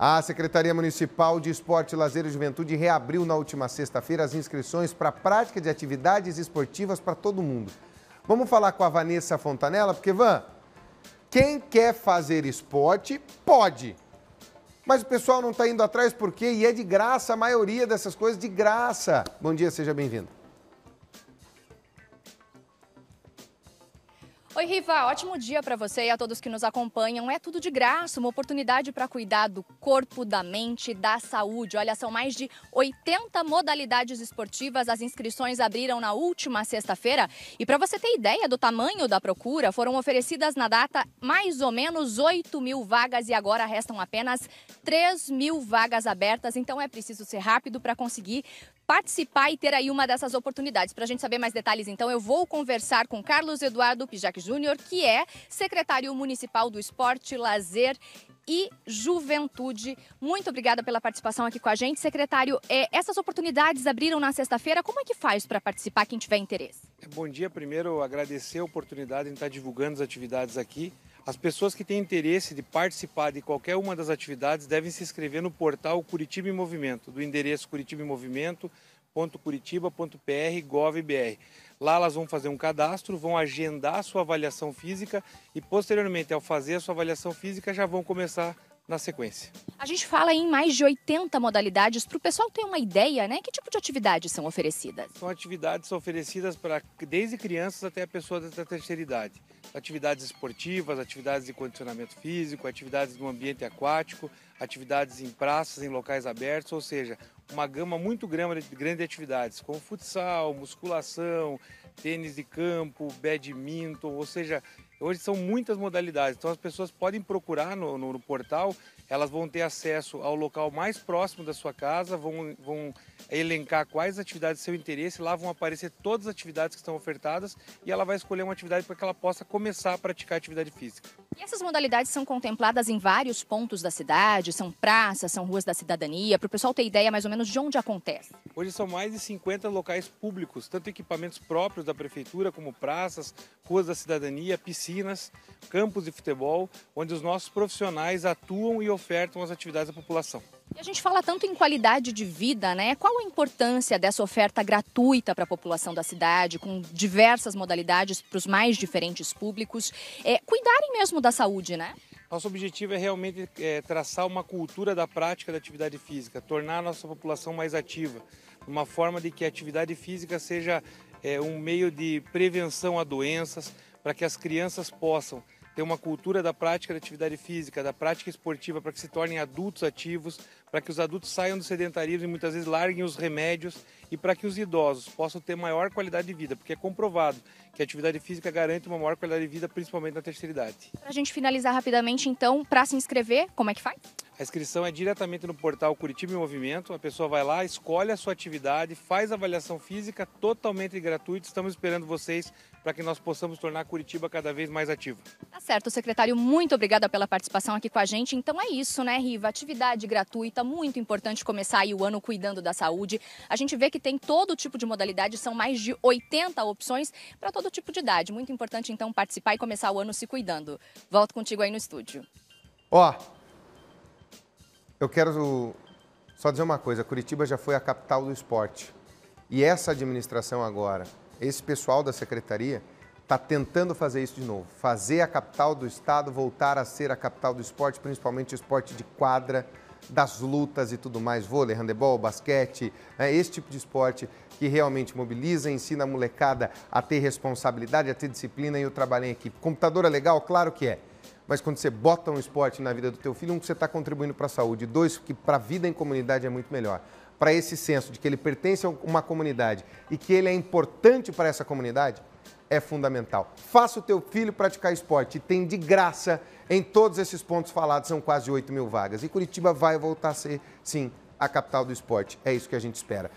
A Secretaria Municipal de Esporte, Lazer e Juventude reabriu na última sexta-feira as inscrições para a prática de atividades esportivas para todo mundo. Vamos falar com a Vanessa Fontanella, porque, Van, quem quer fazer esporte, pode. Mas o pessoal não está indo atrás por quê? E é de graça, a maioria dessas coisas de graça. Bom dia, seja bem-vindo. Oi, Riva, ótimo dia para você e a todos que nos acompanham. É tudo de graça, uma oportunidade para cuidar do corpo, da mente, da saúde. Olha, são mais de 80 modalidades esportivas. As inscrições abriram na última sexta-feira. E para você ter ideia do tamanho da procura, foram oferecidas na data mais ou menos 8 mil vagas e agora restam apenas 3 mil vagas abertas. Então é preciso ser rápido para conseguir participar e ter aí uma dessas oportunidades. Para a gente saber mais detalhes, então, eu vou conversar com Carlos Eduardo Pijac Júnior, que é secretário municipal do Esporte, Lazer e Juventude. Muito obrigada pela participação aqui com a gente. Secretário, é, essas oportunidades abriram na sexta-feira. Como é que faz para participar quem tiver interesse? Bom dia. Primeiro, agradecer a oportunidade de estar divulgando as atividades aqui. As pessoas que têm interesse de participar de qualquer uma das atividades devem se inscrever no portal Curitiba em Movimento, do endereço curitibaemmovimento.curitiba.pr.gov.br. Lá elas vão fazer um cadastro, vão agendar a sua avaliação física e posteriormente ao fazer a sua avaliação física já vão começar a na sequência. A gente fala em mais de 80 modalidades. Para o pessoal ter uma ideia, né? Que tipo de atividades são oferecidas? São atividades oferecidas para desde crianças até a pessoa da terceira idade. Atividades esportivas, atividades de condicionamento físico, atividades no ambiente aquático, atividades em praças, em locais abertos, ou seja, uma gama muito grande de atividades, como futsal, musculação, tênis de campo, badminton, ou seja, hoje são muitas modalidades. Então as pessoas podem procurar no, no, no portal, elas vão ter acesso ao local mais próximo da sua casa, vão, vão elencar quais atividades de seu interesse, lá vão aparecer todas as atividades que estão ofertadas e ela vai escolher uma atividade para que ela possa começar a praticar atividade física. E essas modalidades são contempladas em vários pontos da cidade, são praças, são ruas da cidadania, para o pessoal ter ideia mais ou menos de onde acontece. Hoje são mais de 50 locais públicos, tanto equipamentos próprios da prefeitura, como praças, ruas da cidadania, piscinas, campos de futebol, onde os nossos profissionais atuam e ofertam as atividades à população. E a gente fala tanto em qualidade de vida, né? Qual a importância dessa oferta gratuita para a população da cidade, com diversas modalidades para os mais diferentes públicos? É, cuidarem mesmo da saúde, né? Nosso objetivo é realmente é, traçar uma cultura da prática da atividade física, tornar a nossa população mais ativa, uma forma de que a atividade física seja é, um meio de prevenção a doenças, para que as crianças possam ter uma cultura da prática da atividade física, da prática esportiva, para que se tornem adultos ativos, para que os adultos saiam do sedentarismo e muitas vezes larguem os remédios e para que os idosos possam ter maior qualidade de vida, porque é comprovado que a atividade física garante uma maior qualidade de vida, principalmente na terceira idade. Para a gente finalizar rapidamente, então, para se inscrever, como é que faz? A inscrição é diretamente no portal Curitiba em Movimento. A pessoa vai lá, escolhe a sua atividade, faz avaliação física totalmente gratuita. Estamos esperando vocês para que nós possamos tornar Curitiba cada vez mais ativa. Certo, secretário, muito obrigada pela participação aqui com a gente. Então é isso, né, Riva? Atividade gratuita, muito importante começar aí o ano cuidando da saúde. A gente vê que tem todo tipo de modalidade, são mais de 80 opções para todo tipo de idade. Muito importante, então, participar e começar o ano se cuidando. Volto contigo aí no estúdio. Ó, eu quero só dizer uma coisa: Curitiba já foi a capital do esporte. E essa administração agora, esse pessoal da secretaria está tentando fazer isso de novo. Fazer a capital do estado voltar a ser a capital do esporte, principalmente o esporte de quadra, das lutas e tudo mais, vôlei, handebol, basquete, né? esse tipo de esporte que realmente mobiliza, ensina a molecada a ter responsabilidade, a ter disciplina e o trabalho em equipe. Computador é legal? Claro que é. Mas quando você bota um esporte na vida do teu filho, um que você está contribuindo para a saúde, dois que para a vida em comunidade é muito melhor. Para esse senso de que ele pertence a uma comunidade e que ele é importante para essa comunidade, é fundamental. Faça o teu filho praticar esporte. Tem de graça em todos esses pontos falados, são quase 8 mil vagas. E Curitiba vai voltar a ser, sim, a capital do esporte. É isso que a gente espera.